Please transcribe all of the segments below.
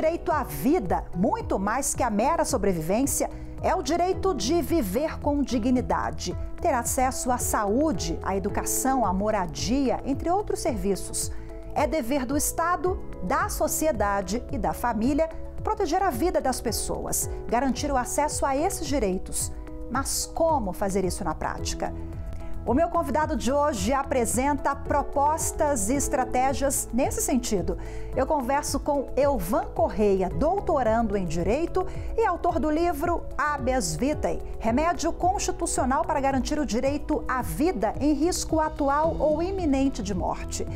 direito à vida, muito mais que a mera sobrevivência, é o direito de viver com dignidade, ter acesso à saúde, à educação, à moradia, entre outros serviços. É dever do Estado, da sociedade e da família proteger a vida das pessoas, garantir o acesso a esses direitos. Mas como fazer isso na prática? O meu convidado de hoje apresenta propostas e estratégias nesse sentido. Eu converso com Elvan Correia, doutorando em Direito e autor do livro Habeas Vitae, remédio constitucional para garantir o direito à vida em risco atual ou iminente de morte.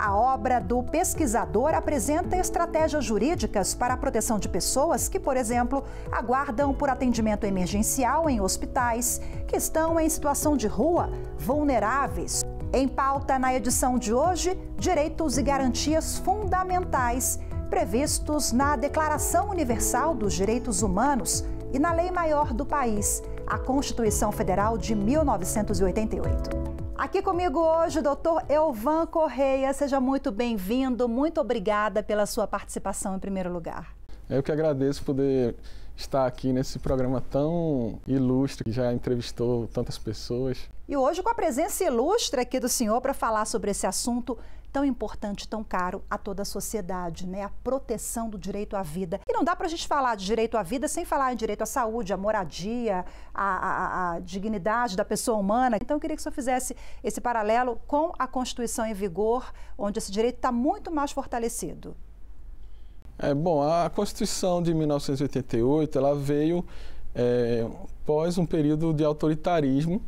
A obra do pesquisador apresenta estratégias jurídicas para a proteção de pessoas que, por exemplo, aguardam por atendimento emergencial em hospitais, que estão em situação de rua, vulneráveis. Em pauta na edição de hoje, direitos e garantias fundamentais previstos na Declaração Universal dos Direitos Humanos e na lei maior do país, a Constituição Federal de 1988. Aqui comigo hoje o doutor Elvan Correia. Seja muito bem-vindo, muito obrigada pela sua participação em primeiro lugar. Eu que agradeço poder estar aqui nesse programa tão ilustre que já entrevistou tantas pessoas. E hoje, com a presença ilustre aqui do senhor para falar sobre esse assunto tão importante, tão caro a toda a sociedade, né? A proteção do direito à vida. E não dá para a gente falar de direito à vida sem falar em direito à saúde, à moradia, à, à, à dignidade da pessoa humana. Então eu queria que o senhor fizesse esse paralelo com a Constituição em vigor, onde esse direito está muito mais fortalecido. É, bom, a Constituição de 1988 ela veio é, pós um período de autoritarismo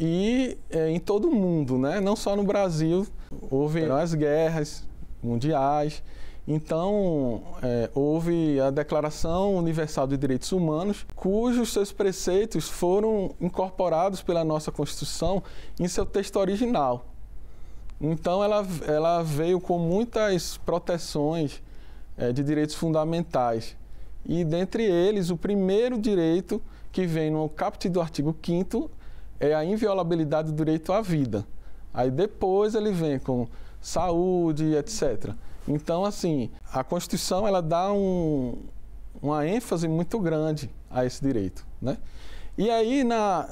e é, em todo o mundo, né? não só no Brasil, houve as guerras mundiais. Então, é, houve a Declaração Universal de Direitos Humanos, cujos seus preceitos foram incorporados pela nossa Constituição em seu texto original. Então, ela, ela veio com muitas proteções é, de direitos fundamentais. E, dentre eles, o primeiro direito que vem no capítulo do artigo 5 é a inviolabilidade do direito à vida. Aí depois ele vem com saúde, etc. Então, assim, a Constituição ela dá um, uma ênfase muito grande a esse direito, né? E aí, na,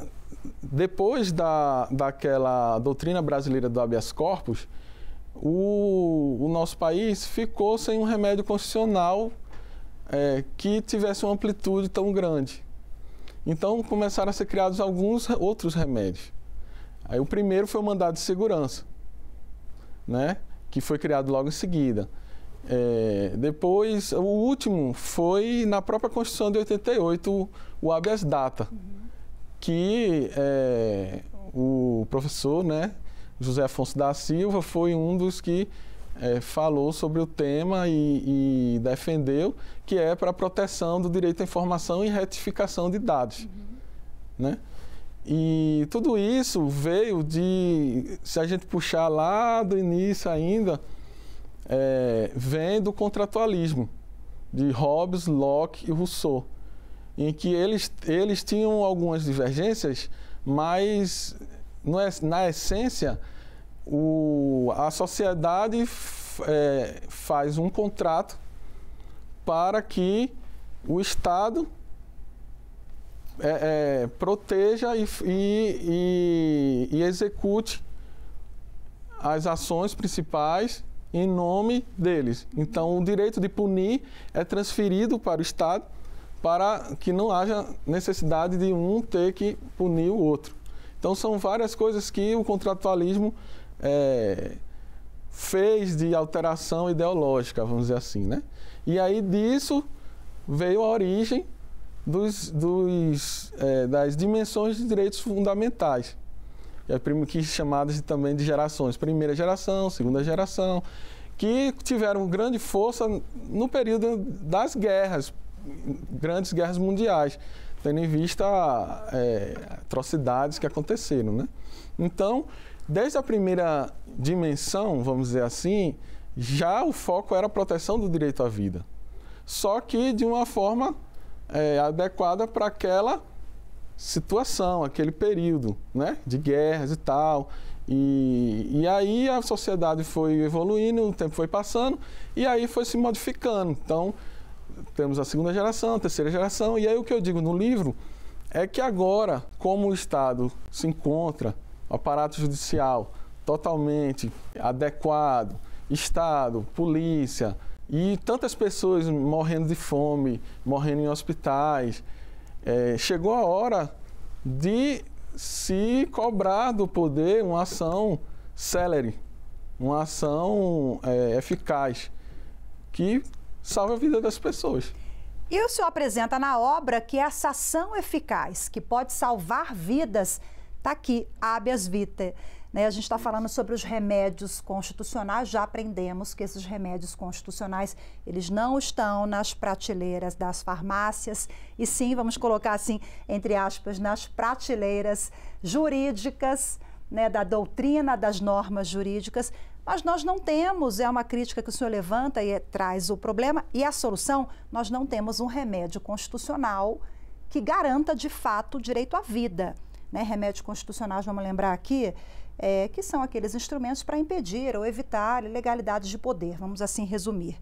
depois da, daquela doutrina brasileira do habeas corpus, o, o nosso país ficou sem um remédio constitucional é, que tivesse uma amplitude tão grande. Então começaram a ser criados alguns outros remédios. Aí o primeiro foi o mandado de segurança, né? que foi criado logo em seguida. É, depois, o último foi na própria Constituição de 88, o, habeas data, uhum. que é, o professor né, José Afonso da Silva foi um dos que é, falou sobre o tema e, e defendeu, que é para a proteção do direito à informação e retificação de dados. Uhum. Né? E tudo isso veio de, se a gente puxar lá do início ainda, é, vem do contratualismo de Hobbes, Locke e Rousseau, em que eles, eles tinham algumas divergências, mas é, na essência o, a sociedade é, faz um contrato para que o Estado é, é, proteja e, e, e, execute as ações principais em nome deles. Então, o direito de punir é transferido para o Estado para que não haja necessidade de um ter que punir o outro. Então, são várias coisas que o contratualismo é, fez de alteração ideológica, vamos dizer assim, né? E aí disso veio a origem dos, dos é, das dimensões de direitos fundamentais, é que chamadas também de gerações, primeira geração, segunda geração, que tiveram grande força no período das guerras, grandes guerras mundiais, tendo em vista é, atrocidades que aconteceram, né? Então, Desde a primeira dimensão, vamos dizer assim, já o foco era a proteção do direito à vida. Só que de uma forma é, adequada para aquela situação, aquele período né, de guerras e tal. E, e aí a sociedade foi evoluindo, o tempo foi passando e aí foi se modificando. Então, temos a segunda geração, a terceira geração. E aí o que eu digo no livro é que agora, como o Estado se encontra o aparato judicial totalmente adequado, Estado, polícia e tantas pessoas morrendo de fome, morrendo em hospitais. É, chegou a hora de se cobrar do poder uma ação celere, uma ação é, eficaz que salve a vida das pessoas. E o senhor apresenta na obra que essa ação eficaz, que pode salvar vidas, Está aqui, habeas vitae. Né? A gente está falando sobre os remédios constitucionais, já aprendemos que esses remédios constitucionais, eles não estão nas prateleiras das farmácias, e sim, vamos colocar assim, entre aspas, nas prateleiras jurídicas, né, da doutrina, das normas jurídicas, mas nós não temos, é uma crítica que o senhor levanta e traz o problema, e a solução, nós não temos um remédio constitucional que garanta de fato o direito à vida né, constitucionais, vamos lembrar aqui, é, que são aqueles instrumentos para impedir ou evitar ilegalidades de poder, vamos assim resumir.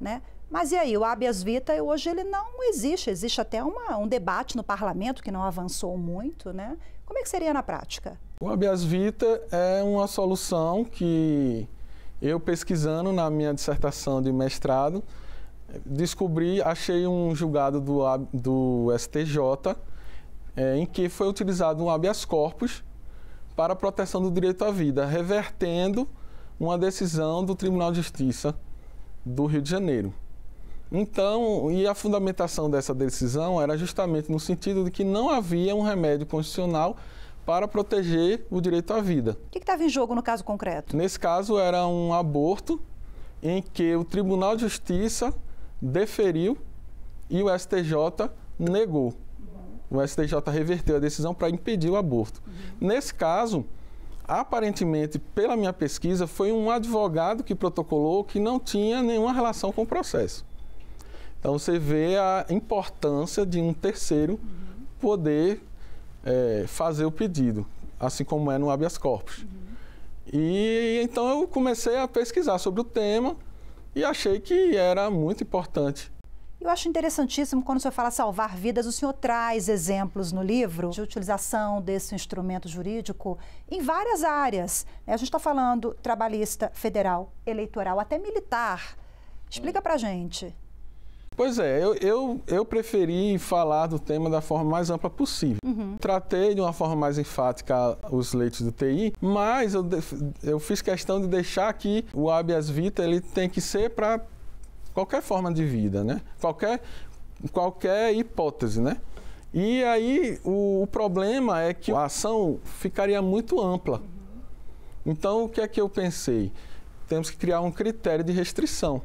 Né? Mas e aí, o habeas vita hoje ele não existe, existe até uma, um debate no parlamento que não avançou muito, né? Como é que seria na prática? O habeas vita é uma solução que eu pesquisando na minha dissertação de mestrado, descobri, achei um julgado do, do STJ é, em que foi utilizado um habeas corpus para a proteção do direito à vida, revertendo uma decisão do Tribunal de Justiça do Rio de Janeiro. Então, e a fundamentação dessa decisão era justamente no sentido de que não havia um remédio constitucional para proteger o direito à vida. O que estava em jogo no caso concreto? Nesse caso, era um aborto em que o Tribunal de Justiça deferiu e o STJ negou o STJ reverteu a decisão para impedir o aborto. Uhum. Nesse caso, aparentemente, pela minha pesquisa, foi um advogado que protocolou que não tinha nenhuma relação com o processo. Então você vê a importância de um terceiro uhum. poder é, fazer o pedido, assim como é no habeas corpus. Uhum. E então eu comecei a pesquisar sobre o tema e achei que era muito importante eu acho interessantíssimo quando o senhor fala salvar vidas, o senhor traz exemplos no livro de utilização desse instrumento jurídico em várias áreas. Né? A gente está falando trabalhista, federal, eleitoral, até militar. Explica pra gente. Pois é, eu, eu, eu, preferi falar do tema da forma mais ampla possível. Uhum. Tratei de uma forma mais enfática os leitos do TI, mas eu, eu fiz questão de deixar que o habeas vita ele tem que ser para qualquer forma de vida, né? Qualquer, qualquer hipótese, né? E aí o, o problema é que a ação ficaria muito ampla. Então o que é que eu pensei? Temos que criar um critério de restrição,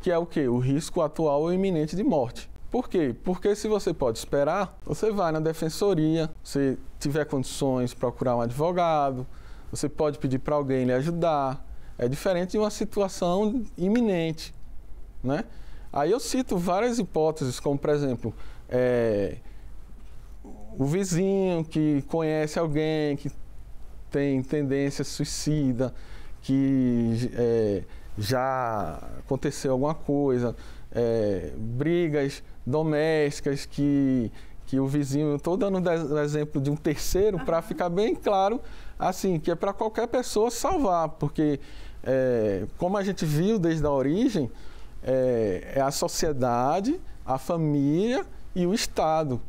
que é o que? O risco atual ou iminente de morte. Por quê? Porque se você pode esperar, você vai na defensoria, se tiver condições, procurar um advogado, você pode pedir para alguém lhe ajudar. É diferente de uma situação iminente. Né? Aí eu cito várias hipóteses, como por exemplo, é, o vizinho que conhece alguém que tem tendência suicida, que é, já aconteceu alguma coisa, é, brigas domésticas que, que o vizinho. Estou dando o exemplo de um terceiro para ficar bem claro, assim, que é para qualquer pessoa salvar, porque é, como a gente viu desde a origem é, é a sociedade, a família e o Estado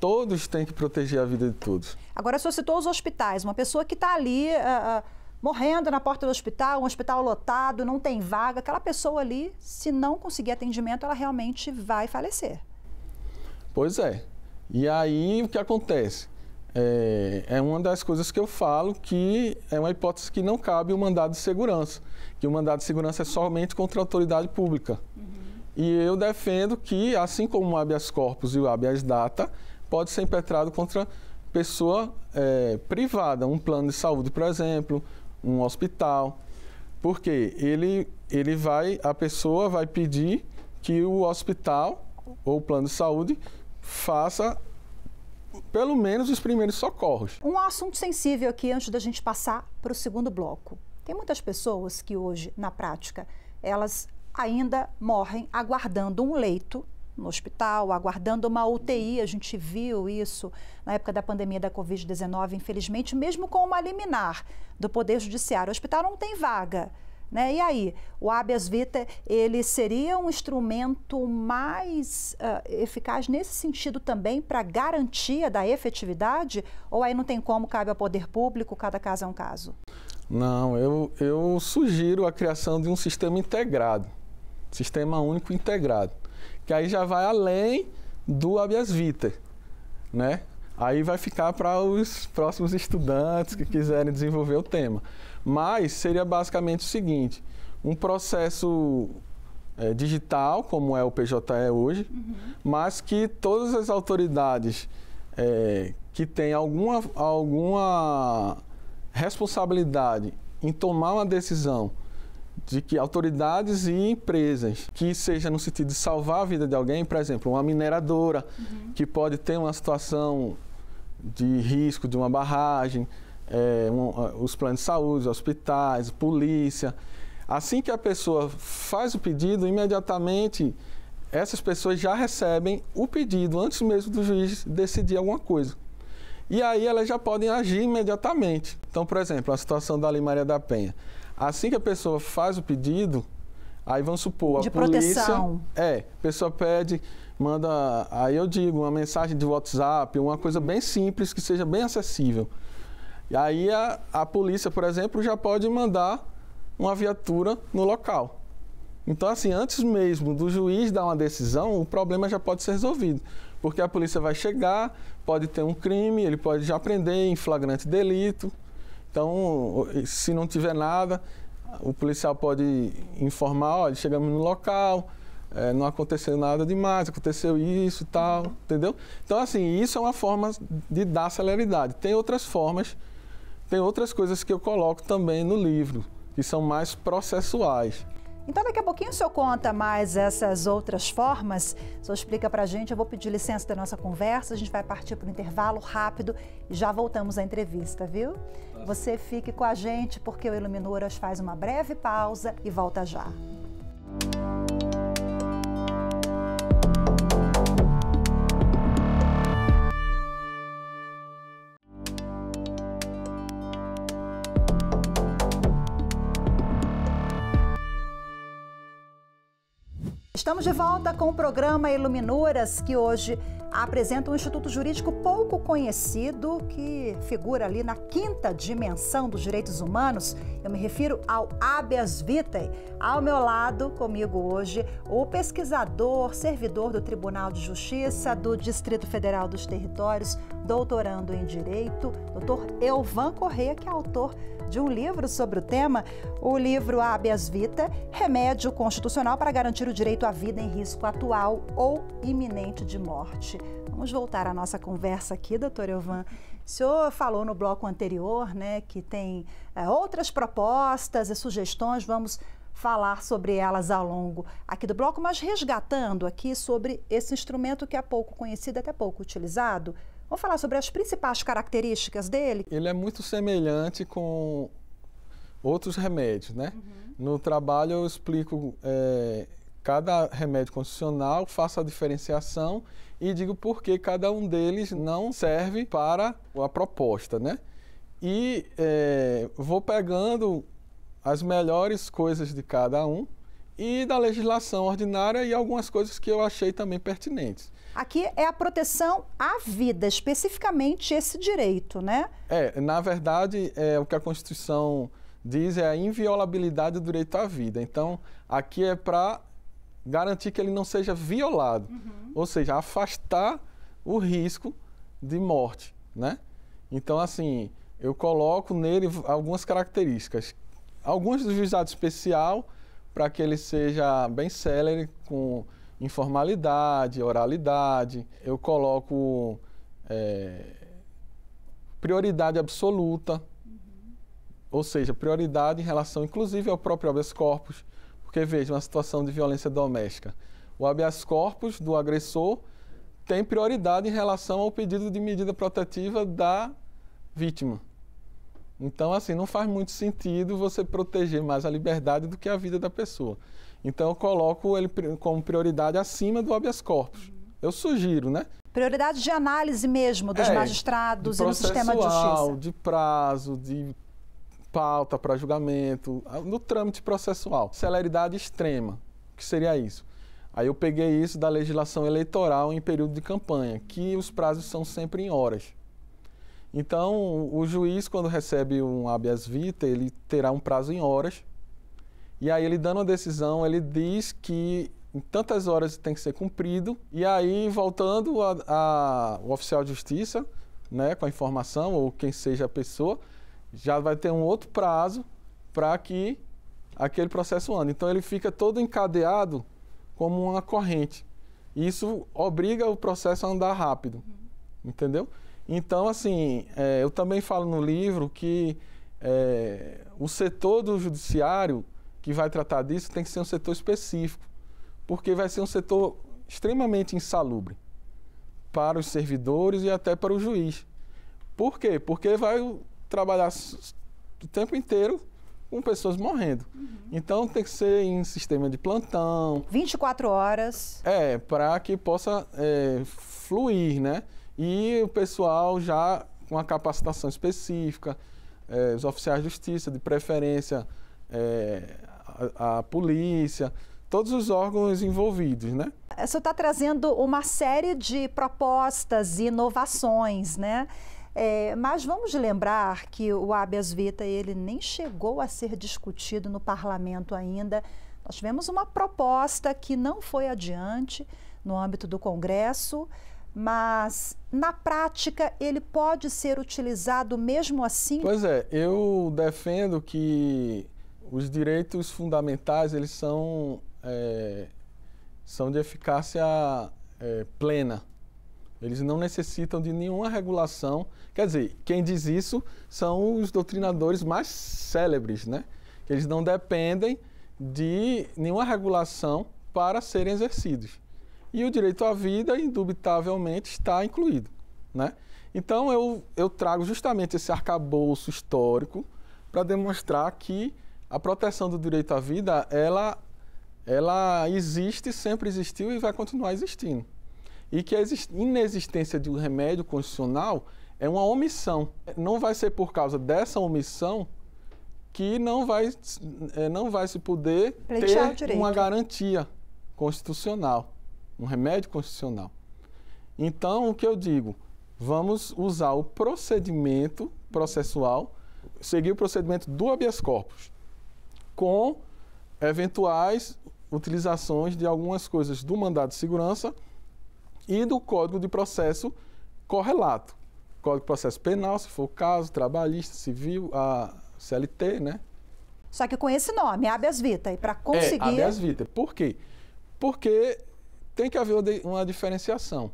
todos têm que proteger a vida de todos. Agora, o senhor citou os hospitais. Uma pessoa que está ali uh, uh, morrendo na porta do hospital, um hospital lotado, não tem vaga, aquela pessoa ali, se não conseguir atendimento, ela realmente vai falecer. Pois é. E aí o que acontece? É, é, uma das coisas que eu falo que é uma hipótese que não cabe o mandado de segurança, que o mandado de segurança é somente contra a autoridade pública. Uhum. E eu defendo que, assim como o habeas corpus e o habeas data, pode ser impetrado contra pessoa é, privada, um plano de saúde, por exemplo, um hospital, porque ele, ele vai, a pessoa vai pedir que o hospital ou o plano de saúde faça pelo menos os primeiros socorros. Um assunto sensível aqui antes da gente passar para o segundo bloco. Tem muitas pessoas que hoje, na prática, elas ainda morrem aguardando um leito no hospital, aguardando uma UTI. A gente viu isso na época da pandemia da Covid-19, infelizmente, mesmo com uma liminar do Poder Judiciário. O hospital não tem vaga. Né? E aí, o habeas vita ele seria um instrumento mais uh, eficaz nesse sentido também para garantia da efetividade? Ou aí não tem como, cabe ao poder público, cada caso é um caso? Não, eu, eu sugiro a criação de um sistema integrado, sistema único integrado, que aí já vai além do habeas vita, né? Aí vai ficar para os próximos estudantes que quiserem desenvolver o tema. Mas seria basicamente o seguinte: um processo é, digital, como é o PJE hoje, uhum. mas que todas as autoridades é, que têm alguma, alguma responsabilidade em tomar uma decisão de que autoridades e empresas que seja no sentido de salvar a vida de alguém, por exemplo, uma mineradora uhum. que pode ter uma situação de risco de uma barragem, é, um, os planos de saúde, hospitais, polícia. Assim que a pessoa faz o pedido, imediatamente essas pessoas já recebem o pedido antes mesmo do juiz decidir alguma coisa. E aí elas já podem agir imediatamente. Então, por exemplo, a situação da Lei Maria da Penha. Assim que a pessoa faz o pedido, aí vamos supor, a de polícia. Proteção. É, a pessoa pede manda, aí eu digo, uma mensagem de WhatsApp, uma coisa bem simples, que seja bem acessível. E aí a, a polícia, por exemplo, já pode mandar uma viatura no local. Então, assim, antes mesmo do juiz dar uma decisão, o problema já pode ser resolvido. Porque a polícia vai chegar, pode ter um crime, ele pode já prender em flagrante delito. Então, se não tiver nada, o policial pode informar, olha, chegamos no local, é, não aconteceu nada demais, aconteceu isso e tal, entendeu? Então, assim, isso é uma forma de dar celeridade. Tem outras formas, tem outras coisas que eu coloco também no livro, que são mais processuais. Então, daqui a pouquinho o senhor conta mais essas outras formas. O senhor explica para a gente. Eu vou pedir licença da nossa conversa. A gente vai partir para um intervalo rápido e já voltamos à entrevista, viu? Tá. Você fique com a gente porque o Iluminouras faz uma breve pausa e volta já. Música Estamos de volta com o programa Iluminuras, que hoje apresenta um instituto jurídico pouco conhecido que figura ali na quinta dimensão dos direitos humanos. Eu me refiro ao habeas vitae. Ao meu lado, comigo hoje, o pesquisador, servidor do Tribunal de Justiça do Distrito Federal dos Territórios, doutorando em Direito, doutor Elvan Correia, que é autor de um livro sobre o tema, o livro Habeas Vitae, Remédio Constitucional para Garantir o Direito à Vida em Risco Atual ou Iminente de Morte. Vamos voltar à nossa conversa aqui, doutor Elvan. O senhor falou no bloco anterior né, que tem é, outras propostas e sugestões, vamos falar sobre elas ao longo aqui do bloco, mas resgatando aqui sobre esse instrumento que é pouco conhecido, até pouco utilizado. Vamos falar sobre as principais características dele? Ele é muito semelhante com outros remédios, né? Uhum. No trabalho eu explico é, cada remédio constitucional, faço a diferenciação e digo por que cada um deles não serve para a proposta, né? E é, vou pegando as melhores coisas de cada um e da legislação ordinária e algumas coisas que eu achei também pertinentes. Aqui é a proteção à vida, especificamente esse direito, né? É, na verdade, é, o que a Constituição diz é a inviolabilidade do direito à vida. Então, aqui é para garantir que ele não seja violado, uhum. ou seja, afastar o risco de morte, né? Então, assim, eu coloco nele algumas características. Alguns do visados especial, para que ele seja bem célere, com informalidade, oralidade. Eu coloco é, prioridade absoluta, uhum. ou seja, prioridade em relação, inclusive, ao próprio habeas corpus, porque, veja, uma situação de violência doméstica. O habeas corpus do agressor tem prioridade em relação ao pedido de medida protetiva da vítima. Então, assim, não faz muito sentido você proteger mais a liberdade do que a vida da pessoa. Então, eu coloco ele como prioridade acima do habeas corpus. Eu sugiro, né? Prioridade de análise mesmo dos é, magistrados e do sistema de justiça. de prazo, de pauta para julgamento, no trâmite processual. Celeridade extrema, que seria isso. Aí eu peguei isso da legislação eleitoral em período de campanha, que os prazos são sempre em horas. Então, o juiz, quando recebe um habeas vita, ele terá um prazo em horas. E aí, ele dando a decisão, ele diz que em tantas horas tem que ser cumprido. E aí, voltando ao oficial de justiça, né, com a informação, ou quem seja a pessoa, já vai ter um outro prazo para que aquele processo ande. Então ele fica todo encadeado como uma corrente. Isso obriga o processo a andar rápido, uhum. entendeu? Então, assim, é, eu também falo no livro que é, o setor do judiciário que vai tratar disso tem que ser um setor específico, porque vai ser um setor extremamente insalubre para os servidores e até para o juiz. Por quê? Porque vai trabalhar o tempo inteiro com pessoas morrendo. Uhum. Então tem que ser em sistema de plantão. 24 horas. É, para que possa é, fluir, né? E o pessoal já com a capacitação específica, é, os oficiais de justiça, de preferência é, a, a polícia, todos os órgãos envolvidos, né? Você está trazendo uma série de propostas e inovações, né? É, mas vamos lembrar que o habeas vita ele nem chegou a ser discutido no parlamento ainda. Nós tivemos uma proposta que não foi adiante no âmbito do Congresso, mas na prática ele pode ser utilizado mesmo assim? Pois é, eu defendo que os direitos fundamentais eles são, é, são de eficácia é, plena. Eles não necessitam de nenhuma regulação. Quer dizer, quem diz isso são os doutrinadores mais célebres, né? Eles não dependem de nenhuma regulação para serem exercidos. E o direito à vida, indubitavelmente, está incluído. Né? Então, eu, eu trago justamente esse arcabouço histórico para demonstrar que a proteção do direito à vida, ela, ela existe, sempre existiu e vai continuar existindo e que a inexistência de um remédio constitucional é uma omissão. Não vai ser por causa dessa omissão que não vai, é, não vai se poder Pleitear ter uma garantia constitucional, um remédio constitucional. Então, o que eu digo? Vamos usar o procedimento processual, seguir o procedimento do habeas corpus, com eventuais utilizações de algumas coisas do mandado de segurança e do Código de Processo Correlato. Código de Processo Penal, se for o caso, trabalhista, civil, a CLT, né? Só que com esse nome, habeas vitae, para é, conseguir... É, habeas vitae. Por quê? Porque tem que haver uma diferenciação.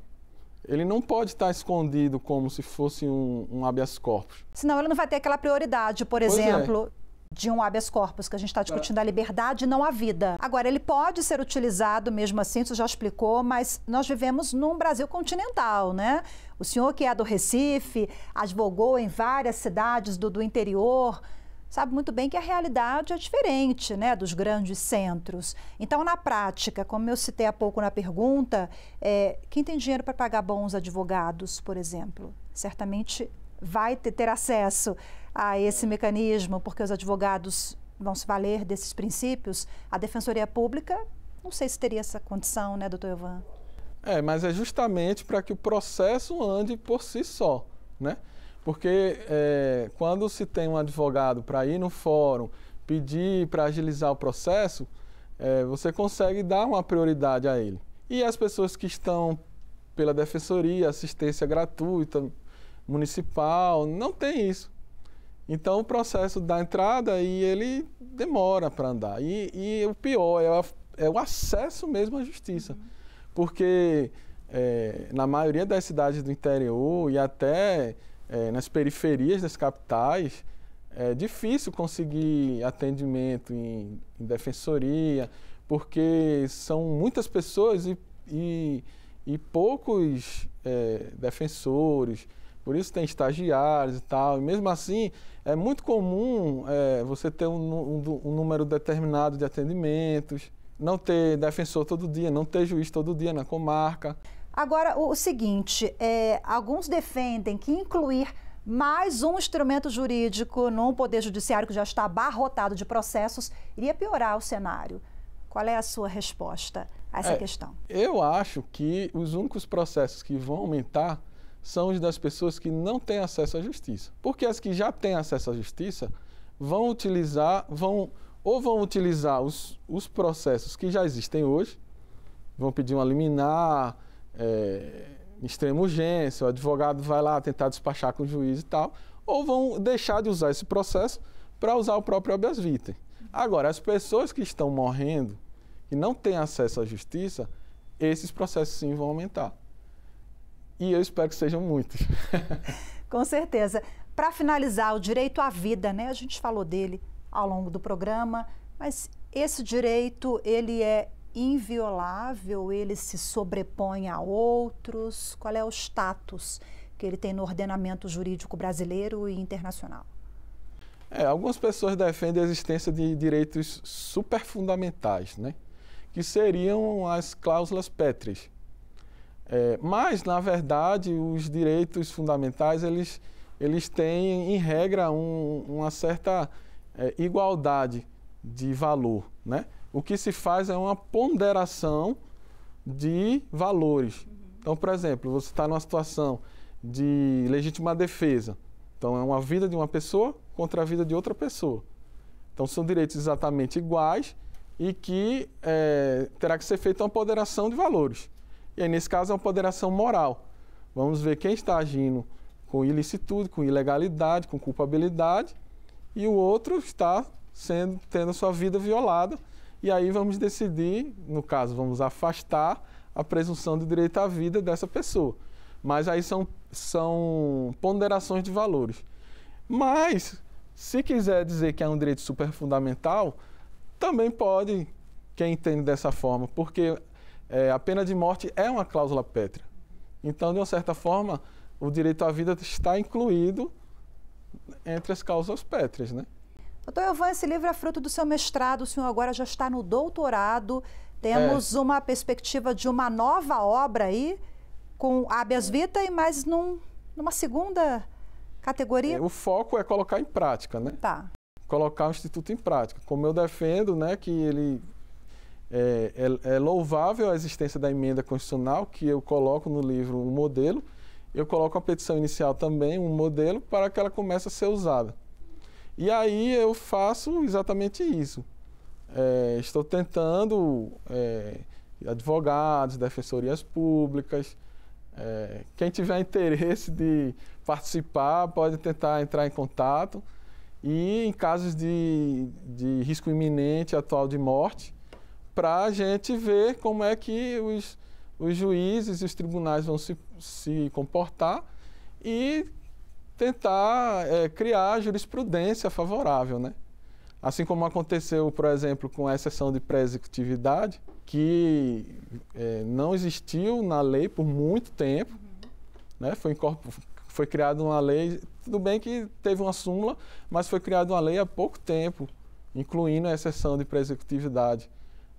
Ele não pode estar escondido como se fosse um, um habeas corpus. Senão ele não vai ter aquela prioridade, por pois é. exemplo. É de um habeas corpus, que a gente está discutindo tá. a liberdade e não a vida. Agora, ele pode ser utilizado mesmo assim, você já explicou, mas nós vivemos num Brasil continental, né? O senhor que é do Recife, advogou em várias cidades do, do interior, sabe muito bem que a realidade é diferente né, dos grandes centros. Então, na prática, como eu citei há pouco na pergunta, é, quem tem dinheiro para pagar bons advogados, por exemplo, certamente vai ter, ter acesso a esse mecanismo, porque os advogados vão se valer desses princípios, a Defensoria Pública, não sei se teria essa condição, né, doutor Evan? É, mas é justamente para que o processo ande por si só, né? Porque é, quando se tem um advogado para ir no fórum, pedir para agilizar o processo, é, você consegue dar uma prioridade a ele. E as pessoas que estão pela defensoria, assistência gratuita, municipal, não tem isso. Então o processo da entrada e ele demora para andar. E, e, o pior é, a, é, o acesso mesmo à justiça. Uhum. Porque é, na maioria das cidades do interior e até é, nas periferias das capitais, é difícil conseguir atendimento em, em defensoria, porque são muitas pessoas e, e, e poucos eh, defensores. Por isso tem estagiários e tal. E mesmo assim, é muito comum é, você ter um, um, um, número determinado de atendimentos, não ter defensor todo dia, não ter juiz todo dia na comarca. Agora, o seguinte, é, alguns defendem que incluir mais um instrumento jurídico num poder judiciário que já está abarrotado de processos iria piorar o cenário. Qual é a sua resposta a essa é, questão? Eu acho que os únicos processos que vão aumentar são os das pessoas que não têm acesso à justiça. Porque as que já têm acesso à justiça vão utilizar, vão ou vão utilizar os, os processos que já existem hoje, vão pedir uma liminar, é, extrema urgência, o advogado vai lá tentar despachar com o juiz e tal, ou vão deixar de usar esse processo para usar o próprio habeas vitae. Agora, as pessoas que estão morrendo, que não têm acesso à justiça, esses processos sim vão aumentar. E eu espero que sejam muitos. Com certeza. Para finalizar, o direito à vida, né? A gente falou dele ao longo do programa, mas esse direito, ele é inviolável, ele se sobrepõe a outros? Qual é o status que ele tem no ordenamento jurídico brasileiro e internacional? É, algumas pessoas defendem a existência de direitos superfundamentais, né? que seriam as cláusulas pétreas, é, mas, na verdade, os direitos fundamentais, eles, eles têm, em regra, um, uma certa é, igualdade de valor. Né? O que se faz é uma ponderação de valores. Então, por exemplo, você está numa situação de legítima defesa. Então, é uma vida de uma pessoa contra a vida de outra pessoa. Então, são direitos exatamente iguais e que é, terá que ser feita uma ponderação de valores. E aí, nesse caso, é uma ponderação moral. Vamos ver quem está agindo com ilicitude, com ilegalidade, com culpabilidade, e o outro está sendo, tendo sua vida violada. E aí vamos decidir, no caso, vamos afastar a presunção de direito à vida dessa pessoa. Mas aí são, são ponderações de valores. Mas, se quiser dizer que é um direito super fundamental, também pode quem entende dessa forma, porque é, a pena de morte é uma cláusula pétrea. Então, de uma certa forma, o direito à vida está incluído entre as causas pétreas, né? Doutor Ivan, esse livro é fruto do seu mestrado, o senhor agora já está no doutorado. Temos é. uma perspectiva de uma nova obra aí, com habeas vitae, mas num, numa segunda categoria? É, o foco é colocar em prática, né? Tá. Colocar o Instituto em prática. Como eu defendo, né, que ele é, é, é, louvável a existência da emenda constitucional, que eu coloco no livro um modelo, eu coloco a petição inicial também, um modelo, para que ela comece a ser usada. E aí eu faço exatamente isso. É, estou tentando é, advogados, defensorias públicas, é, quem tiver interesse de participar pode tentar entrar em contato. E em casos de, de risco iminente atual de morte, para a gente ver como é que os, os juízes e os tribunais vão se, se comportar e tentar é, criar jurisprudência favorável, né? Assim como aconteceu, por exemplo, com a exceção de pré-executividade, que é, não existiu na lei por muito tempo, né? foi, foi criada uma lei, tudo bem que teve uma súmula, mas foi criada uma lei há pouco tempo, incluindo a exceção de pré-executividade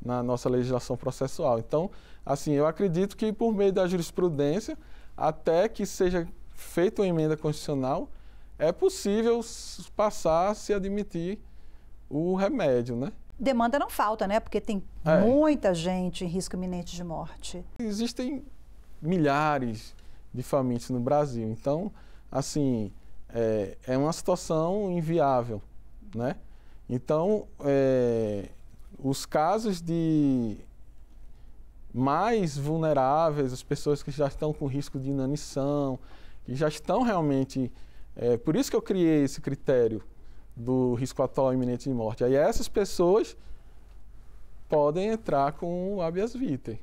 na nossa legislação processual. Então, assim, eu acredito que por meio da jurisprudência, até que seja feita uma emenda constitucional, é possível passar a se admitir o remédio, né? Demanda não falta, né? Porque tem é. muita gente em risco iminente de morte. Existem milhares de famintos no Brasil. Então, assim, é, é uma situação inviável, né? Então, é, os casos de mais vulneráveis, as pessoas que já estão com risco de inanição, que já estão realmente. É, por isso que eu criei esse critério do risco atual iminente de morte. Aí essas pessoas podem entrar com o habeas vitae.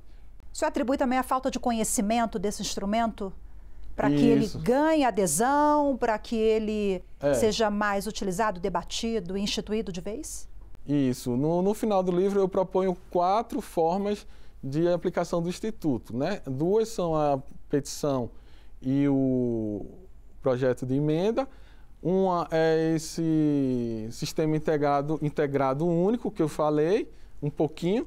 Isso atribui também a falta de conhecimento desse instrumento? Para que ele ganhe adesão, para que ele é. seja mais utilizado, debatido, instituído de vez? Isso. No, no final do livro eu proponho quatro formas de aplicação do Instituto. Né? Duas são a petição e o projeto de emenda. Uma é esse sistema integrado, integrado único que eu falei, um pouquinho,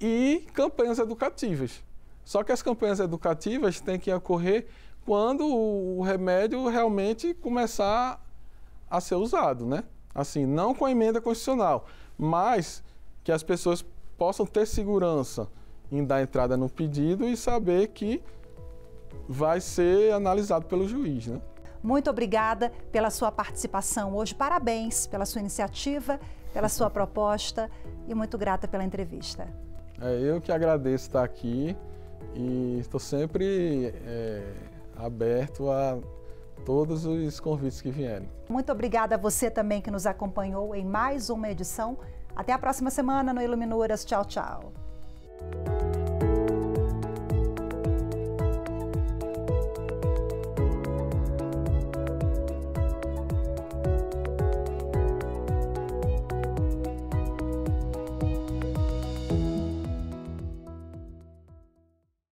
e campanhas educativas. Só que as campanhas educativas têm que ocorrer quando o remédio realmente começar a ser usado, né? assim, não com a emenda constitucional, mas que as pessoas possam ter segurança em dar entrada no pedido e saber que vai ser analisado pelo juiz, né? Muito obrigada pela sua participação hoje. Parabéns pela sua iniciativa, pela sua proposta e muito grata pela entrevista. É, eu que agradeço estar aqui e estou sempre é, aberto a todos os convites que vierem. Muito obrigada a você também que nos acompanhou em mais uma edição. Até a próxima semana no Iluminuras. Tchau, tchau.